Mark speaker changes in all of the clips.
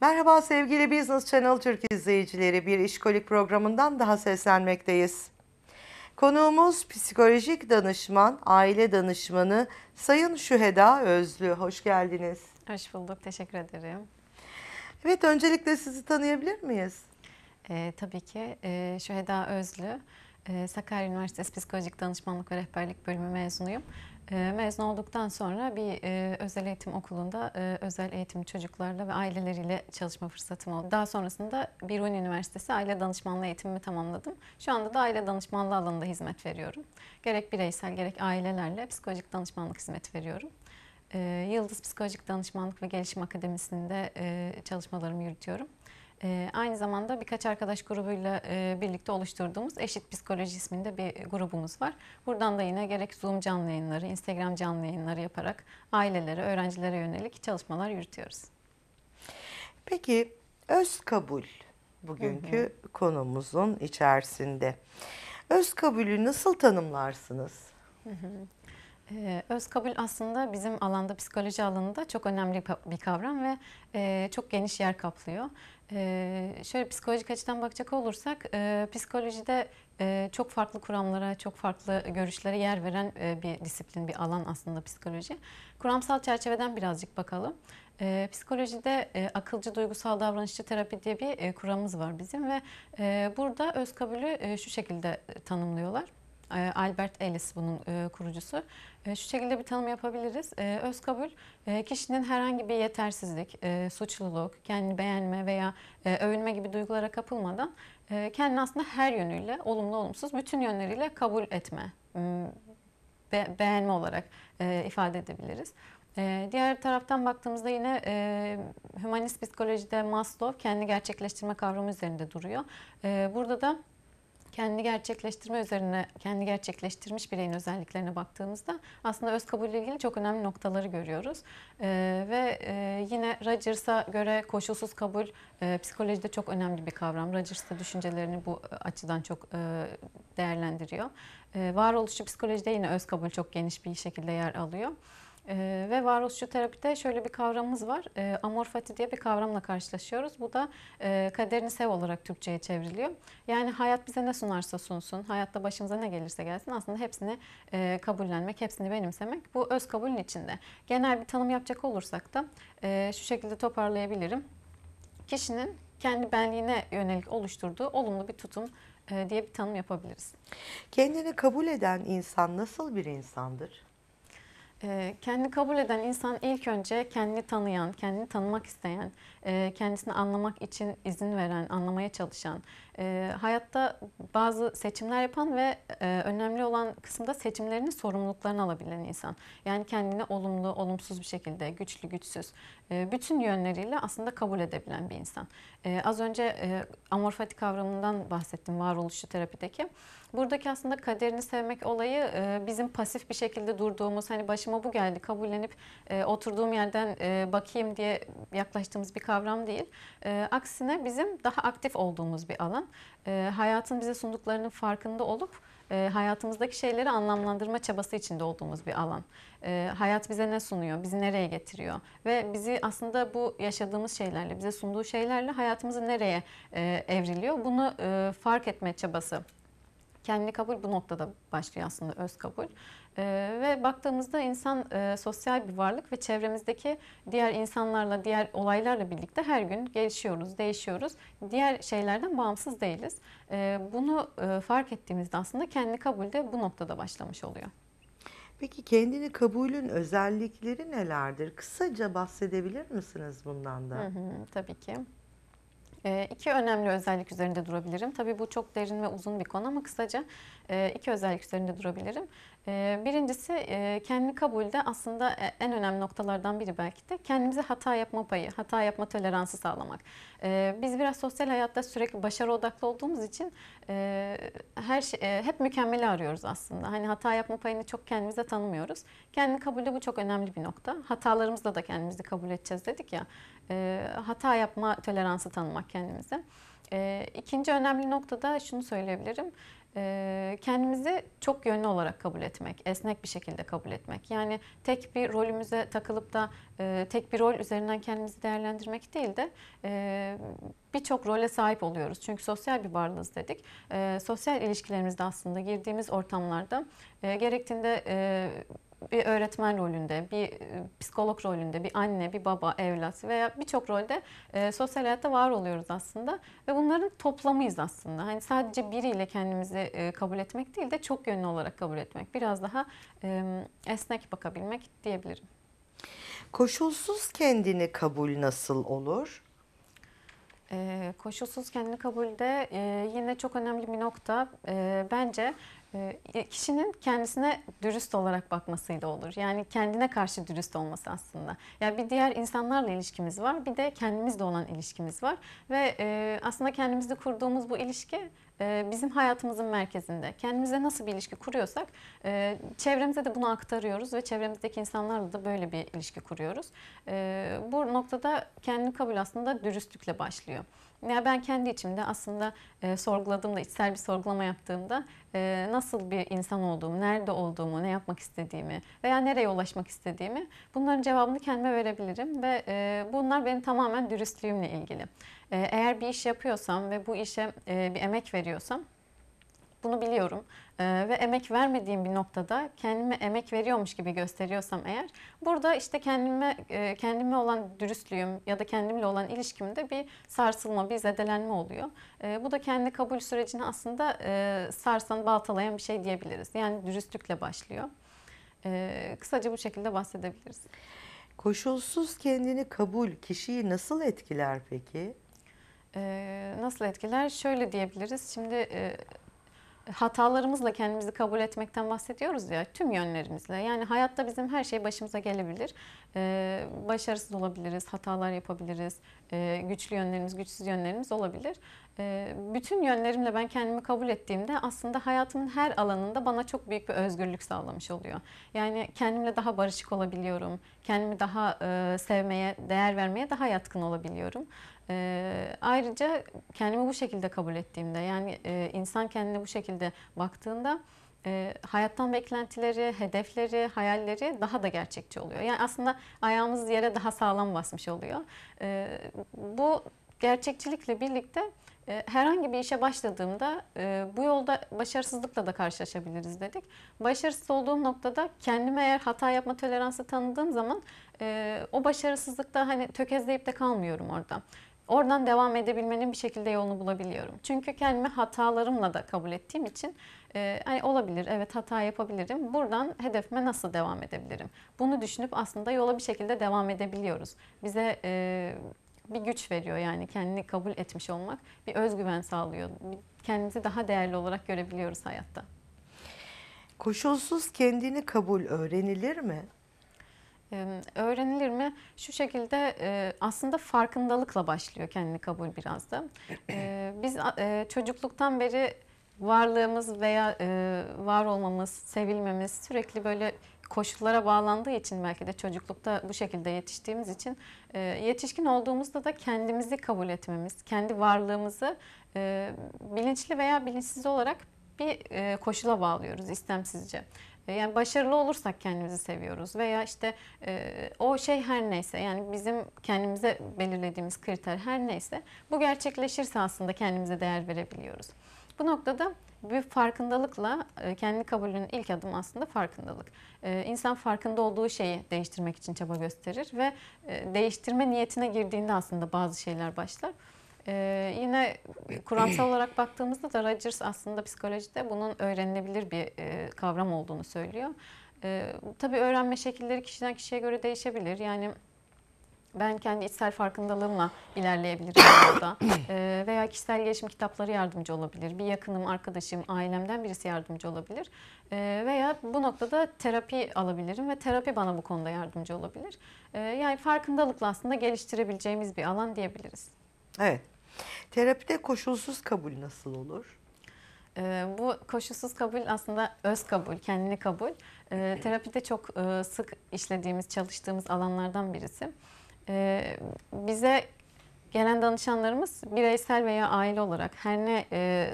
Speaker 1: Merhaba sevgili Business Channel Türk izleyicileri. Bir işkolik programından daha seslenmekteyiz. Konuğumuz psikolojik danışman, aile danışmanı Sayın Şüheda Özlü. Hoş geldiniz. Hoş bulduk. Teşekkür ederim. Evet öncelikle sizi tanıyabilir miyiz? E, tabii ki. E, Şüheda Özlü.
Speaker 2: Ee, Sakarya Üniversitesi Psikolojik Danışmanlık ve Rehberlik Bölümü mezunuyum. Ee, mezun olduktan sonra bir e, özel eğitim okulunda e, özel eğitim çocuklarla ve aileleriyle çalışma fırsatım oldu. Daha sonrasında Biruni Üniversitesi aile danışmanlığı eğitimimi tamamladım. Şu anda da aile danışmanlığı alanında hizmet veriyorum. Gerek bireysel gerek ailelerle psikolojik danışmanlık hizmeti veriyorum. Ee, Yıldız Psikolojik Danışmanlık ve Gelişim Akademisi'nde e, çalışmalarımı yürütüyorum. Ee, aynı zamanda birkaç arkadaş grubuyla e, birlikte oluşturduğumuz Eşit Psikoloji isminde bir grubumuz var. Buradan da yine gerek Zoom canlı yayınları, Instagram canlı yayınları yaparak ailelere, öğrencilere yönelik çalışmalar yürütüyoruz.
Speaker 1: Peki öz kabul bugünkü hı hı. konumuzun içerisinde. Öz kabulü nasıl tanımlarsınız?
Speaker 2: Hı hı. Ee, öz kabul aslında bizim alanda psikoloji alanında çok önemli bir kavram ve e, çok geniş yer kaplıyor. Ee, şöyle psikolojik açıdan bakacak olursak e, psikolojide e, çok farklı kuramlara, çok farklı görüşlere yer veren e, bir disiplin, bir alan aslında psikoloji. Kuramsal çerçeveden birazcık bakalım. psikolojide akılcı duygusal davranışçı terapi diye bir kuramımız var bizim ve burada öz kabulü şu şekilde tanımlıyorlar. Ee, Albert Ellis bunun e, kurucusu. Ee, şu şekilde bir tanım yapabiliriz. Ee, öz kabul e, kişinin herhangi bir yetersizlik, e, suçluluk, kendini beğenme veya övünme gibi duygulara kapılmadan kendini aslında her yönüyle, olumlu olumsuz bütün yönleriyle kabul etme, beğenme olarak ifade edebiliriz. Diğer taraftan baktığımızda yine e, hümanist psikolojide Maslow kendi gerçekleştirme kavramı üzerinde duruyor. E, burada da kendini gerçekleştirme üzerine, kendi gerçekleştirmiş bireyin özelliklerine baktığımızda aslında öz kabul ile ilgili çok önemli noktaları görüyoruz. E, ve e, yine Rogers'a göre koşulsuz kabul e, psikolojide çok önemli bir kavram. Rogers da düşüncelerini bu e, açıdan çok e, değerlendiriyor. E, varoluşçu psikolojide yine öz kabul çok geniş bir şekilde yer alıyor. Ee, ve varoluşçu terapide şöyle bir kavramımız var. E, amorfati diye bir kavramla karşılaşıyoruz. Bu da e, kaderini sev olarak Türkçe'ye çevriliyor. Yani hayat bize ne sunarsa sunsun, hayatta başımıza ne gelirse gelsin aslında hepsini e, kabullenmek, hepsini benimsemek bu öz kabulün içinde. Genel bir tanım yapacak olursak da e, şu şekilde toparlayabilirim. Kişinin kendi benliğine yönelik oluşturduğu olumlu bir tutum e, diye bir tanım
Speaker 1: yapabiliriz. Kendini kabul eden insan nasıl bir insandır?
Speaker 2: Ee, kendini kabul eden insan ilk önce kendini tanıyan, kendini tanımak isteyen, e, kendisini anlamak için izin veren, anlamaya çalışan, e, hayatta bazı seçimler yapan ve e, önemli olan kısımda seçimlerinin sorumluluklarını alabilen insan. Yani kendini olumlu, olumsuz bir şekilde, güçlü, güçsüz, e, bütün yönleriyle aslında kabul edebilen bir insan. E, az önce e, amorfati kavramından bahsettim varoluşçu terapideki. Buradaki aslında kaderini sevmek olayı e, bizim pasif bir şekilde durduğumuz, hani başıma bu geldi kabullenip e, oturduğum yerden e, bakayım diye yaklaştığımız bir kavram değil. E, aksine bizim daha aktif olduğumuz bir alan e, hayatın bize sunduklarının farkında olup e, hayatımızdaki şeyleri anlamlandırma çabası içinde olduğumuz bir alan. E, hayat bize ne sunuyor, bizi nereye getiriyor ve bizi aslında bu yaşadığımız şeylerle, bize sunduğu şeylerle hayatımızı nereye e, evriliyor bunu e, fark etme çabası Kendini kabul bu noktada başlıyor aslında öz kabul. Ee, ve baktığımızda insan e, sosyal bir varlık ve çevremizdeki diğer insanlarla, diğer olaylarla birlikte her gün gelişiyoruz, değişiyoruz. Diğer şeylerden bağımsız değiliz. Ee, bunu e, fark ettiğimizde aslında kendini kabul de bu noktada başlamış oluyor.
Speaker 1: Peki kendini kabulün özellikleri nelerdir? Kısaca bahsedebilir misiniz bundan da? Hı hı, tabii ki. E, iki önemli
Speaker 2: özellik üzerinde
Speaker 1: durabilirim. Tabii bu çok derin ve uzun bir konu ama
Speaker 2: kısaca e, iki özellik üzerinde durabilirim. Ee, birincisi e, kendini kabulde aslında e, en önemli noktalardan biri belki de kendimize hata yapma payı, hata yapma toleransı sağlamak. Ee, biz biraz sosyal hayatta sürekli başarı odaklı olduğumuz için e, her şey, hep mükemmeli arıyoruz aslında. Hani hata yapma payını çok kendimize tanımıyoruz. Kendini kabulde bu çok önemli bir nokta. Hatalarımızda da kendimizi kabul edeceğiz dedik ya. Ee, hata yapma toleransı tanımak kendimize. İkinci ikinci önemli noktada şunu söyleyebilirim kendimizi çok yönlü olarak kabul etmek, esnek bir şekilde kabul etmek. Yani tek bir rolümüze takılıp da tek bir rol üzerinden kendimizi değerlendirmek değil de birçok role sahip oluyoruz. Çünkü sosyal bir varlığız dedik. Sosyal ilişkilerimizde aslında girdiğimiz ortamlarda gerektiğinde bir öğretmen rolünde, bir e, psikolog rolünde, bir anne, bir baba, evlat veya birçok rolde e, sosyal hayatta var oluyoruz aslında ve bunların toplamıyız aslında. Hani sadece biriyle kendimizi e, kabul etmek değil de çok yönlü olarak kabul etmek. Biraz daha e, esnek bakabilmek diyebilirim.
Speaker 1: Koşulsuz kendini kabul nasıl olur?
Speaker 2: E, koşulsuz kendini kabulde e, yine çok önemli bir nokta. E, bence ee, kişinin kendisine dürüst olarak bakmasıyla olur. Yani kendine karşı dürüst olması aslında. Yani bir diğer insanlarla ilişkimiz var, bir de kendimizle olan ilişkimiz var ve e, aslında kendimizde kurduğumuz bu ilişki e, bizim hayatımızın merkezinde. Kendimize nasıl bir ilişki kuruyorsak e, çevremize de bunu aktarıyoruz ve çevremizdeki insanlarla da böyle bir ilişki kuruyoruz. Bu noktada kendini kabul aslında dürüstlükle başlıyor. Ya ben kendi içimde aslında e, sorguladığımda, içsel bir sorgulama yaptığımda e, nasıl bir insan olduğumu, nerede olduğumu, ne yapmak istediğimi veya nereye ulaşmak istediğimi bunların cevabını kendime verebilirim ve e, bunlar benim tamamen dürüstlüğümle ilgili. E, eğer bir iş yapıyorsam ve bu işe e, bir emek veriyorsam bunu biliyorum ee, ve emek vermediğim bir noktada kendime emek veriyormuş gibi gösteriyorsam eğer burada işte kendime e, kendime olan dürüstlüğüm ya da kendimle olan ilişkimde bir sarsılma, bir zedelenme oluyor. E, bu da kendi kabul sürecini aslında e, sarsan, baltalayan bir şey diyebiliriz. Yani dürüstlükle başlıyor. E, kısaca bu şekilde bahsedebiliriz.
Speaker 1: Koşulsuz kendini kabul kişiyi nasıl etkiler peki?
Speaker 2: Ee, nasıl etkiler? Şöyle diyebiliriz. Şimdi e, hatalarımızla kendimizi kabul etmekten bahsediyoruz ya tüm yönlerimizle. Yani hayatta bizim her şey başımıza gelebilir. Ee, başarısız olabiliriz, hatalar yapabiliriz. Ee, güçlü yönlerimiz, güçsüz yönlerimiz olabilir. Ee, bütün yönlerimle ben kendimi kabul ettiğimde aslında hayatımın her alanında bana çok büyük bir özgürlük sağlamış oluyor. Yani kendimle daha barışık olabiliyorum. Kendimi daha e, sevmeye, değer vermeye daha yatkın olabiliyorum. E, ayrıca kendimi bu şekilde kabul ettiğimde yani e, insan kendine bu şekilde baktığında e, hayattan beklentileri, hedefleri, hayalleri daha da gerçekçi oluyor. Yani aslında ayağımız yere daha sağlam basmış oluyor. E, bu gerçekçilikle birlikte e, herhangi bir işe başladığımda e, bu yolda başarısızlıkla da karşılaşabiliriz dedik. Başarısız olduğum noktada kendime eğer hata yapma toleransı tanıdığım zaman e, o başarısızlıkta hani tökezleyip de kalmıyorum orada. Oradan devam edebilmenin bir şekilde yolunu bulabiliyorum. Çünkü kendimi hatalarımla da kabul ettiğim için e, hani olabilir, evet hata yapabilirim. Buradan hedefime nasıl devam edebilirim? Bunu düşünüp aslında yola bir şekilde devam edebiliyoruz. Bize e, bir güç veriyor yani kendini kabul etmiş olmak. Bir özgüven sağlıyor. Kendimizi daha değerli olarak görebiliyoruz
Speaker 1: hayatta. Koşulsuz kendini kabul öğrenilir mi?
Speaker 2: öğrenilir mi? Şu şekilde e, aslında farkındalıkla başlıyor kendini kabul biraz da. E, biz e, çocukluktan beri varlığımız veya var olmamız, sevilmemiz sürekli böyle koşullara bağlandığı için belki de çocuklukta bu şekilde yetiştiğimiz için yetişkin olduğumuzda da kendimizi kabul etmemiz, kendi varlığımızı bilinçli veya bilinçsiz olarak bir koşula bağlıyoruz istemsizce. E, yani başarılı olursak kendimizi seviyoruz veya işte e, o şey her neyse yani bizim kendimize belirlediğimiz kriter her neyse bu gerçekleşirse aslında kendimize değer verebiliyoruz. Bu noktada bir farkındalıkla e, kendi kabulünün ilk adım aslında farkındalık. E, insan farkında olduğu şeyi değiştirmek için çaba gösterir ve değiştirme niyetine girdiğinde aslında bazı şeyler başlar. Ee, yine kuramsal olarak baktığımızda da Rogers aslında psikolojide bunun öğrenilebilir bir e, kavram olduğunu söylüyor. E, tabii öğrenme şekilleri kişiden kişiye göre değişebilir. Yani ben kendi içsel farkındalığımla ilerleyebilirim burada. E, veya kişisel gelişim kitapları yardımcı olabilir. Bir yakınım, arkadaşım, ailemden birisi yardımcı olabilir. E, veya bu noktada terapi alabilirim ve terapi bana bu
Speaker 1: konuda yardımcı
Speaker 2: olabilir. E, yani farkındalıkla aslında geliştirebileceğimiz bir alan diyebiliriz.
Speaker 1: Evet. Terapide koşulsuz kabul nasıl olur? Ee, bu
Speaker 2: koşulsuz kabul aslında öz kabul, kendini kabul. Ee, terapide çok e, sık işlediğimiz, çalıştığımız alanlardan birisi. Ee, bize gelen danışanlarımız bireysel veya aile olarak her ne e,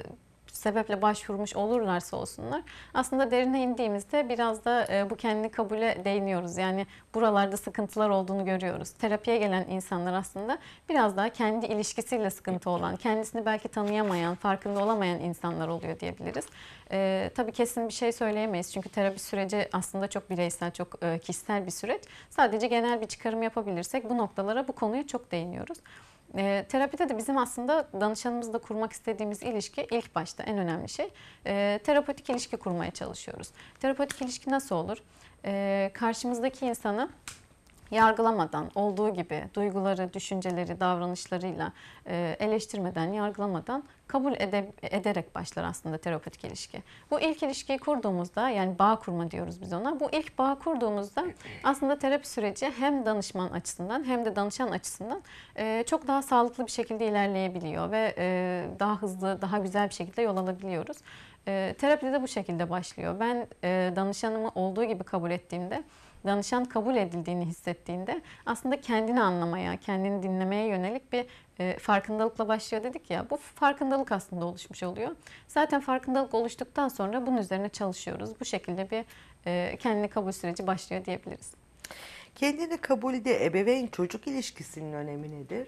Speaker 2: sebeple başvurmuş olurlarsa olsunlar aslında derine indiğimizde biraz da e, bu kendini kabule değiniyoruz. Yani buralarda sıkıntılar olduğunu görüyoruz. Terapiye gelen insanlar aslında biraz daha kendi ilişkisiyle sıkıntı olan, kendisini belki tanıyamayan, farkında olamayan insanlar oluyor diyebiliriz. E, tabii kesin bir şey söyleyemeyiz çünkü terapi süreci aslında çok bireysel, çok e, kişisel bir süreç. Sadece genel bir çıkarım yapabilirsek bu noktalara, bu konuya çok değiniyoruz. E, terapide de bizim aslında danışanımızla kurmak istediğimiz ilişki ilk başta en önemli şey e, terapatik ilişki kurmaya çalışıyoruz. Terapatik ilişki nasıl olur? E, karşımızdaki insanı yargılamadan, olduğu gibi duyguları, düşünceleri, davranışlarıyla e, eleştirmeden, yargılamadan kabul ede, ederek başlar aslında terapötik ilişki. Bu ilk ilişkiyi kurduğumuzda yani bağ kurma diyoruz biz ona. Bu ilk bağ kurduğumuzda aslında terapi süreci hem danışman açısından hem de danışan açısından e, çok daha sağlıklı bir şekilde ilerleyebiliyor ve e, daha hızlı, daha güzel bir şekilde yol alabiliyoruz. E, terapi de bu şekilde başlıyor. Ben e, danışanımı olduğu gibi kabul ettiğimde danışan kabul edildiğini hissettiğinde aslında kendini anlamaya, kendini dinlemeye yönelik bir e, farkındalıkla başlıyor dedik ya. Bu farkındalık aslında oluşmuş oluyor. Zaten farkındalık oluştuktan sonra bunun üzerine çalışıyoruz. Bu şekilde bir e, kendini kabul süreci başlıyor diyebiliriz.
Speaker 1: Kendini kabulde ebeveyn çocuk ilişkisinin önemi nedir?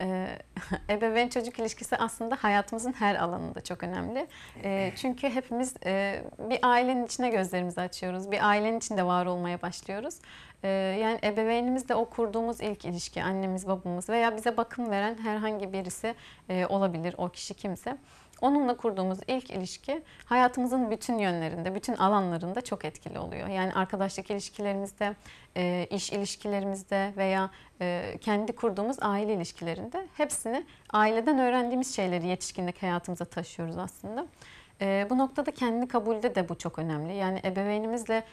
Speaker 2: Ee, ebeveyn çocuk ilişkisi aslında hayatımızın her alanında çok önemli. E, çünkü hepimiz e, bir ailenin içine gözlerimizi açıyoruz. Bir ailenin içinde var olmaya başlıyoruz. E, yani ebeveynimizle o kurduğumuz ilk ilişki annemiz, babamız veya bize bakım veren herhangi birisi e, olabilir o kişi kimse. Onunla kurduğumuz ilk ilişki hayatımızın bütün yönlerinde, bütün alanlarında çok etkili oluyor. Yani arkadaşlık ilişkilerimizde, e, iş ilişkilerimizde veya e, kendi kurduğumuz aile ilişkilerinde hepsini aileden öğrendiğimiz şeyleri yetişkinlik hayatımıza taşıyoruz aslında. E, bu noktada kendini kabulde de bu çok önemli. Yani ebeveynimizle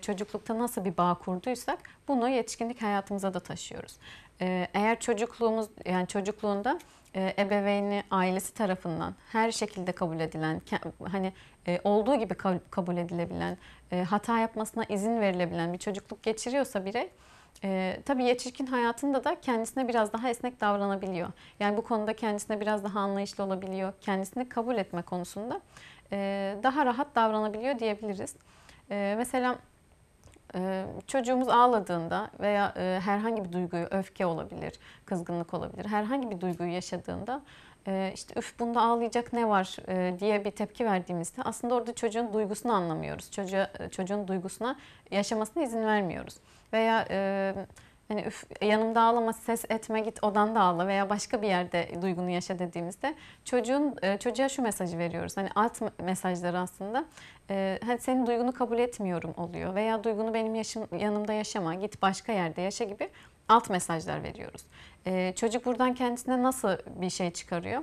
Speaker 2: çocuklukta nasıl bir bağ kurduysak bunu yetişkinlik hayatımıza da taşıyoruz. eğer çocukluğumuz yani çocukluğunda e, ebeveyni ailesi tarafından her şekilde kabul edilen hani e, olduğu gibi kabul edilebilen e, hata yapmasına izin verilebilen bir çocukluk geçiriyorsa birey e, tabii yetişkin hayatında da kendisine biraz daha esnek davranabiliyor. Yani bu konuda kendisine biraz daha anlayışlı olabiliyor. Kendisini kabul etme konusunda daha rahat davranabiliyor diyebiliriz. E, mesela ee, çocuğumuz ağladığında veya e, herhangi bir duyguyu, öfke olabilir, kızgınlık olabilir, herhangi bir duyguyu yaşadığında e, işte üf bunda ağlayacak ne var e, diye bir tepki verdiğimizde aslında orada çocuğun duygusunu anlamıyoruz. Çocuğa, çocuğun duygusuna yaşamasına izin vermiyoruz. Veya e, hani üf, yanımda ağlama, ses etme, git odan da ağla veya başka bir yerde duygunu yaşa dediğimizde çocuğun e, çocuğa şu mesajı veriyoruz. Hani alt mesajları aslında e, hani senin duygunu kabul etmiyorum oluyor veya duygunu benim yaşım, yanımda yaşama, git başka yerde yaşa gibi alt mesajlar veriyoruz. E, çocuk buradan kendisine nasıl bir şey çıkarıyor?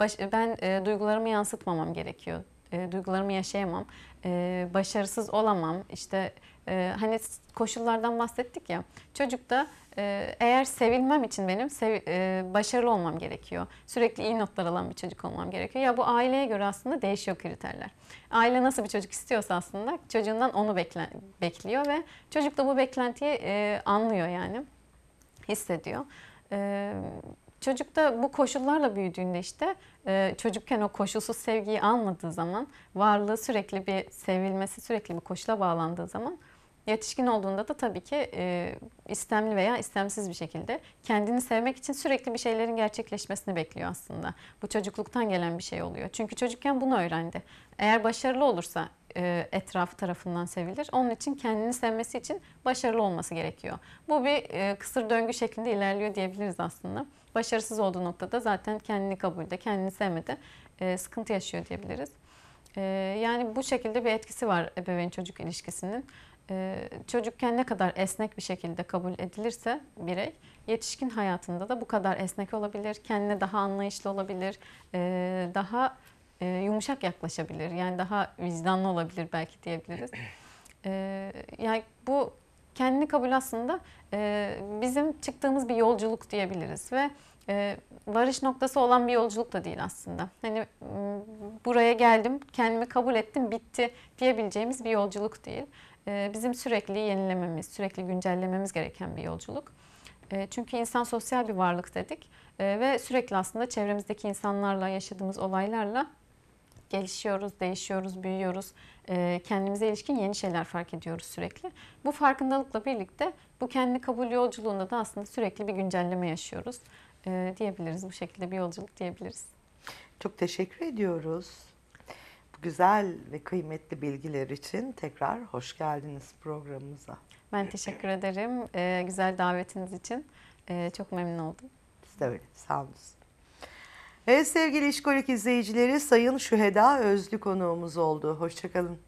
Speaker 2: Baş, ben duygularımı yansıtmamam gerekiyor. Duygularımı yaşayamam, başarısız olamam, işte e, hani koşullardan bahsettik ya. Çocukta e, eğer sevilmem için benim sev, e, başarılı olmam gerekiyor. Sürekli iyi notlar alan bir çocuk olmam gerekiyor. Ya bu aileye göre aslında değişiyor kriterler. Aile nasıl bir çocuk istiyorsa aslında çocuğundan onu bekle, bekliyor ve çocuk da bu beklentiyi e, anlıyor yani. Hissediyor. E, çocuk da bu koşullarla büyüdüğünde işte e, çocukken o koşulsuz sevgiyi almadığı zaman varlığı sürekli bir sevilmesi sürekli bir koşula bağlandığı zaman Yetişkin olduğunda da tabii ki e, istemli veya istemsiz bir şekilde kendini sevmek için sürekli bir şeylerin gerçekleşmesini bekliyor aslında. Bu çocukluktan gelen bir şey oluyor. Çünkü çocukken bunu öğrendi. Eğer başarılı olursa e, etrafı tarafından sevilir. Onun için kendini sevmesi için başarılı olması gerekiyor. Bu bir e, kısır döngü şeklinde ilerliyor diyebiliriz aslında. Başarısız olduğu noktada zaten kendini kabulde, kendini sevmede e, sıkıntı yaşıyor diyebiliriz. E, yani bu şekilde bir etkisi var ebeveyn çocuk ilişkisinin. Ee, çocukken ne kadar esnek bir şekilde kabul edilirse birey, yetişkin hayatında da bu kadar esnek olabilir, kendine daha anlayışlı olabilir, ee, daha e, yumuşak yaklaşabilir, yani daha vicdanlı olabilir belki diyebiliriz. Ee, yani bu kendini kabul aslında e, bizim çıktığımız bir yolculuk diyebiliriz ve e, varış noktası olan bir yolculuk da değil aslında. Hani ıı, buraya geldim, kendimi kabul ettim, bitti diyebileceğimiz bir yolculuk değil. E, bizim sürekli yenilememiz, sürekli güncellememiz gereken bir yolculuk. E, çünkü insan sosyal bir varlık dedik e, ve sürekli aslında çevremizdeki insanlarla, yaşadığımız olaylarla gelişiyoruz, değişiyoruz, büyüyoruz. Kendimize ilişkin yeni şeyler fark ediyoruz sürekli. Bu farkındalıkla birlikte bu kendi kabul yolculuğunda da aslında sürekli bir güncelleme yaşıyoruz e, diyebiliriz. Bu şekilde bir yolculuk diyebiliriz.
Speaker 1: Çok teşekkür ediyoruz. Bu güzel ve kıymetli bilgiler için tekrar hoş geldiniz programımıza.
Speaker 2: Ben teşekkür ederim. E, güzel davetiniz için. E, çok memnun oldum.
Speaker 1: Biz de öyle. Sağ olun. Evet sevgili İşkolik izleyicileri Sayın Şüheda Özlü konuğumuz oldu. Hoşçakalın.